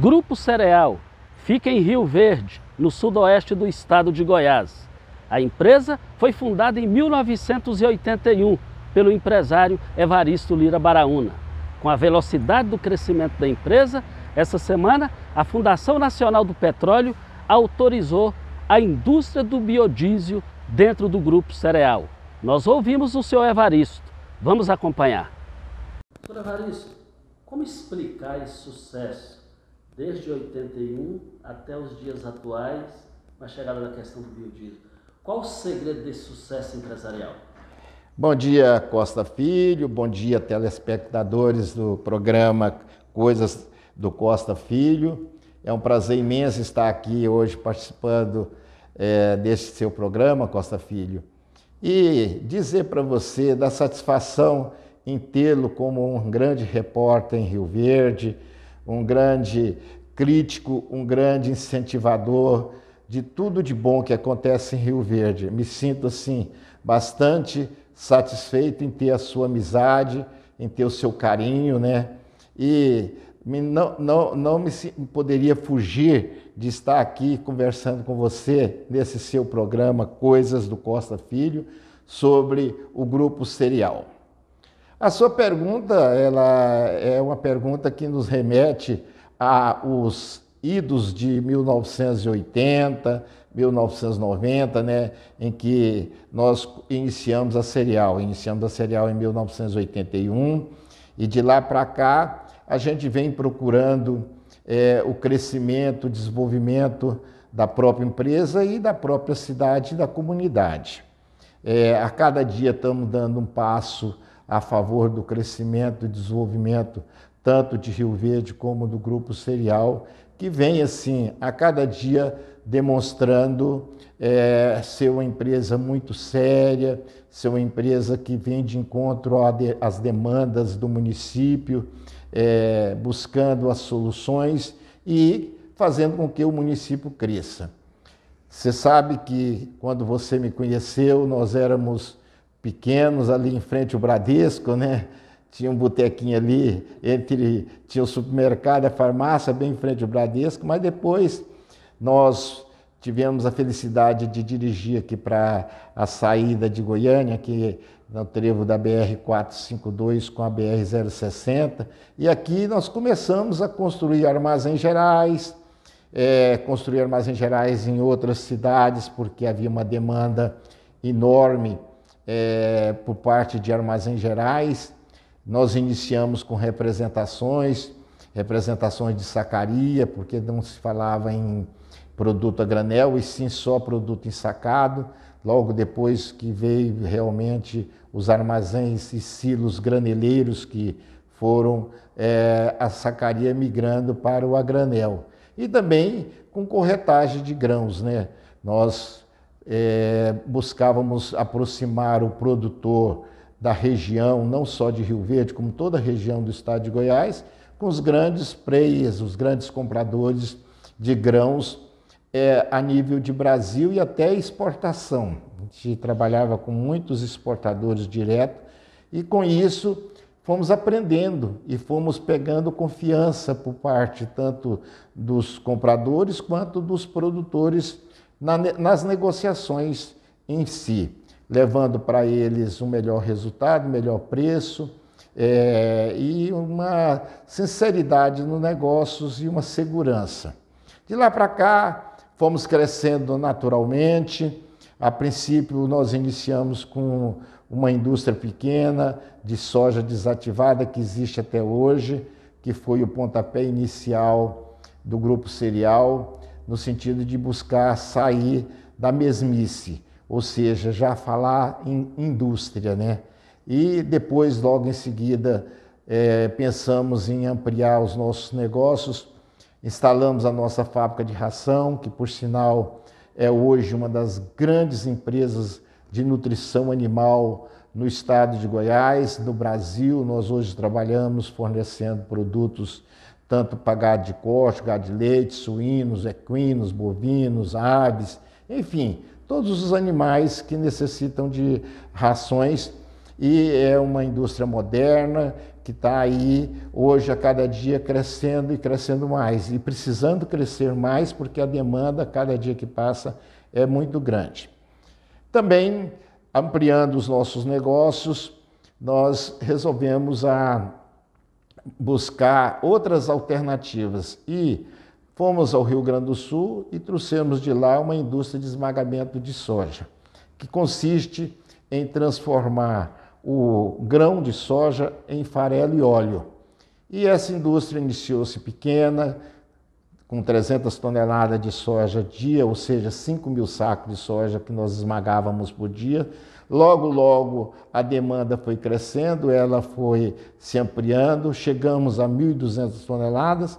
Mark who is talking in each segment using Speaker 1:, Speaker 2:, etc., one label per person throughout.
Speaker 1: Grupo Cereal fica em Rio Verde, no sudoeste do estado de Goiás. A empresa foi fundada em 1981 pelo empresário Evaristo Lira Baraúna. Com a velocidade do crescimento da empresa, essa semana a Fundação Nacional do Petróleo autorizou a indústria do biodiesel dentro do grupo Cereal. Nós ouvimos o senhor Evaristo. Vamos acompanhar. Doutor Evaristo, como explicar esse sucesso desde 81 até os dias atuais, na chegada da questão do biodiesel. Qual o segredo desse sucesso empresarial? Bom dia, Costa Filho, bom dia, telespectadores do programa Coisas do Costa Filho. É um prazer imenso estar aqui hoje participando é, deste seu programa, Costa Filho. E dizer para você da satisfação em tê-lo como um grande repórter em Rio Verde, um grande crítico, um grande incentivador de tudo de bom que acontece em Rio Verde. Me sinto assim bastante satisfeito em ter a sua amizade, em ter o seu carinho, né? E não, não, não me poderia fugir de estar aqui conversando com você nesse seu programa Coisas do Costa Filho sobre o grupo Serial. A sua pergunta, ela é uma pergunta que nos remete a os idos de 1980, 1990, né, em que nós iniciamos a serial, iniciamos a serial em 1981 e de lá para cá a gente vem procurando é, o crescimento, o desenvolvimento da própria empresa e da própria cidade e da comunidade. É, a cada dia estamos dando um passo a favor do crescimento e desenvolvimento tanto de Rio Verde como do grupo Serial, que vem assim a cada dia demonstrando é, ser uma empresa muito séria, ser uma empresa que vem de encontro às demandas do município, é, buscando as soluções e fazendo com que o município cresça. Você sabe que quando você me conheceu, nós éramos pequenos ali em frente ao Bradesco, né? Tinha um botequinho ali, entre tinha o supermercado, a farmácia bem em frente ao Bradesco, mas depois nós tivemos a felicidade de dirigir aqui para a saída de Goiânia, que no trevo da BR 452 com a BR 060, e aqui nós começamos a construir armazéns gerais, é, construir armazéns gerais em outras cidades, porque havia uma demanda enorme é, por parte de armazéns Gerais. Nós iniciamos com representações, representações de sacaria, porque não se falava em produto a granel e sim só produto ensacado. Logo depois que veio realmente os armazéns e silos graneleiros que foram é, a sacaria migrando para o a granel. E também com corretagem de grãos, né? Nós é, buscávamos aproximar o produtor da região, não só de Rio Verde, como toda a região do estado de Goiás, com os grandes players, os grandes compradores de grãos é, a nível de Brasil e até exportação. A gente trabalhava com muitos exportadores direto e com isso fomos aprendendo e fomos pegando confiança por parte tanto dos compradores quanto dos produtores na, nas negociações em si, levando para eles um melhor resultado, melhor preço é, e uma sinceridade nos negócios e uma segurança. De lá para cá, fomos crescendo naturalmente. A princípio, nós iniciamos com uma indústria pequena de soja desativada que existe até hoje, que foi o pontapé inicial do grupo cereal no sentido de buscar sair da mesmice, ou seja, já falar em indústria, né? E depois, logo em seguida, é, pensamos em ampliar os nossos negócios, instalamos a nossa fábrica de ração, que por sinal é hoje uma das grandes empresas de nutrição animal no estado de Goiás, no Brasil. Nós hoje trabalhamos fornecendo produtos tanto para gado de corte, gado de leite, suínos, equinos, bovinos, aves, enfim, todos os animais que necessitam de rações e é uma indústria moderna que está aí hoje a cada dia crescendo e crescendo mais e precisando crescer mais porque a demanda cada dia que passa é muito grande. Também ampliando os nossos negócios, nós resolvemos a buscar outras alternativas e fomos ao Rio Grande do Sul e trouxemos de lá uma indústria de esmagamento de soja, que consiste em transformar o grão de soja em farelo e óleo. E essa indústria iniciou-se pequena, com 300 toneladas de soja dia, ou seja, 5 mil sacos de soja que nós esmagávamos por dia. Logo, logo, a demanda foi crescendo, ela foi se ampliando, chegamos a 1.200 toneladas,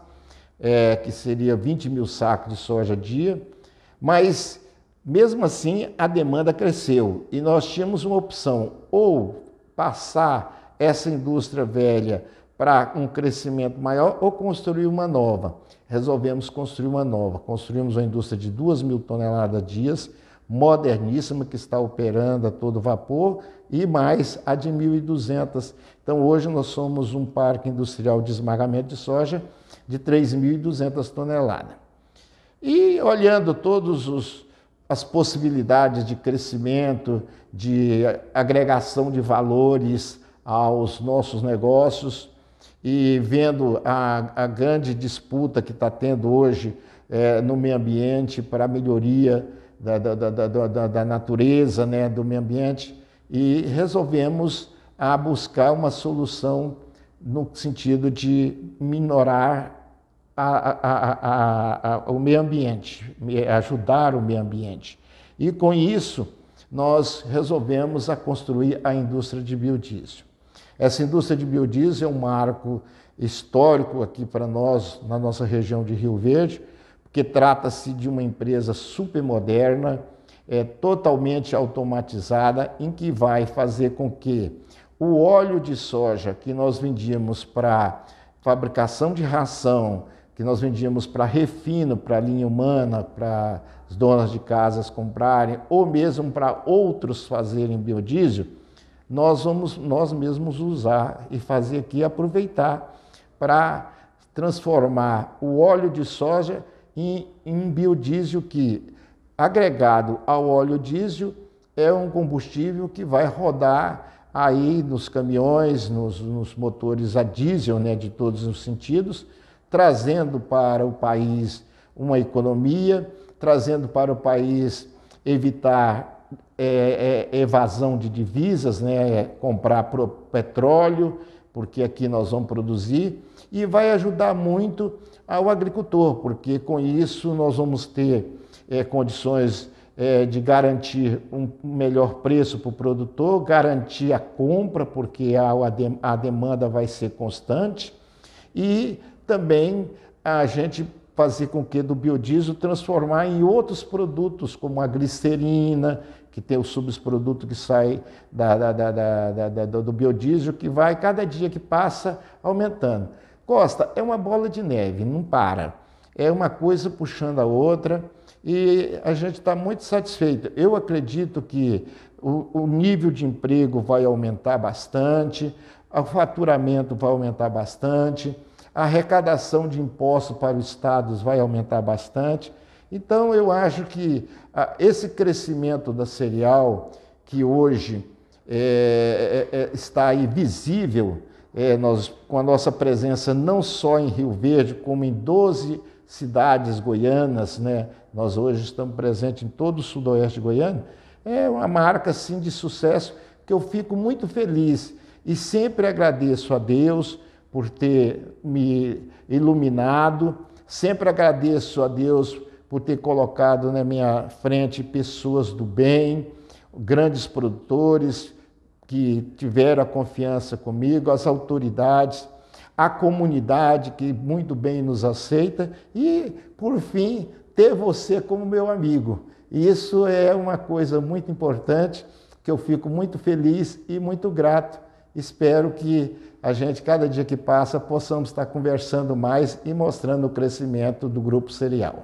Speaker 1: é, que seria 20 mil sacos de soja dia, mas mesmo assim a demanda cresceu e nós tínhamos uma opção, ou passar essa indústria velha para um crescimento maior ou construir uma nova resolvemos construir uma nova. Construímos uma indústria de 2 mil toneladas dias, moderníssima, que está operando a todo vapor, e mais a de 1.200. Então, hoje nós somos um parque industrial de esmagamento de soja de 3.200 toneladas. E olhando todas as possibilidades de crescimento, de agregação de valores aos nossos negócios, e vendo a, a grande disputa que está tendo hoje é, no meio ambiente para a melhoria da, da, da, da, natureza, né, do meio ambiente, e resolvemos a buscar uma solução no sentido de minorar a, a, o meio ambiente, ajudar o meio ambiente. E com isso, nós resolvemos a construir a indústria de biodiesel. Essa indústria de biodiesel é um marco histórico aqui para nós, na nossa região de Rio Verde, porque trata-se de uma empresa super moderna, é, totalmente automatizada, em que vai fazer com que o óleo de soja que nós vendíamos para fabricação de ração, que nós vendíamos para refino, para linha humana, para as donas de casas comprarem, ou mesmo para outros fazerem biodiesel, nós vamos nós mesmos usar e fazer aqui aproveitar para transformar o óleo de soja em, em biodiesel que agregado ao óleo diesel é um combustível que vai rodar aí nos caminhões, nos, nos motores a diesel, né, de todos os sentidos, trazendo para o país uma economia, trazendo para o país evitar é, é, é, evasão de divisas, né? É comprar pro, petróleo, porque aqui nós vamos produzir, e vai ajudar muito ao agricultor, porque com isso nós vamos ter é, condições é, de garantir um melhor preço para o produtor, garantir a compra, porque a, a demanda vai ser constante, e também a gente fazer com que do biodiesel transformar em outros produtos, como a glicerina, que tem o subproduto que sai da, da, da, do biodiesel, que vai, cada dia que passa, aumentando. Costa, é uma bola de neve, não para. É uma coisa puxando a outra e a gente está muito satisfeito. Eu acredito que o, o nível de emprego vai aumentar bastante, o faturamento vai aumentar bastante, a arrecadação de impostos para os estados vai aumentar bastante. Então, eu acho que ah, esse crescimento da cereal, que hoje é, é, é, está aí visível, é, nós, com a nossa presença não só em Rio Verde, como em 12 cidades goianas, né? nós hoje estamos presentes em todo o sudoeste goiano, é uma marca assim, de sucesso que eu fico muito feliz e sempre agradeço a Deus por ter me iluminado, sempre agradeço a Deus por ter colocado na minha frente pessoas do bem, grandes produtores que tiveram a confiança comigo, as autoridades, a comunidade que muito bem nos aceita e, por fim, ter você como meu amigo. Isso é uma coisa muito importante que eu fico muito feliz e muito grato. Espero que a gente, cada dia que passa, possamos estar conversando mais e mostrando o crescimento do Grupo Serial.